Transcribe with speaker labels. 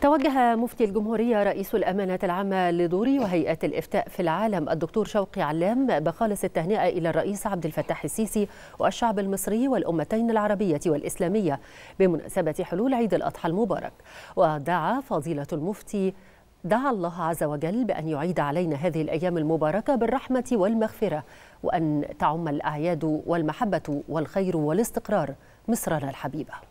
Speaker 1: توجه مفتي الجمهورية رئيس الأمانة العامة لدور وهيئة الإفتاء في العالم الدكتور شوقي علام بخالص التهنئة إلى الرئيس عبد الفتاح السيسي والشعب المصري والأمتين العربية والإسلامية بمناسبة حلول عيد الأضحى المبارك ودعا فضيلة المفتي دعا الله عز وجل بأن يعيد علينا هذه الأيام المباركة بالرحمة والمغفرة وأن تعم الأعياد والمحبة والخير والاستقرار مصرنا الحبيبه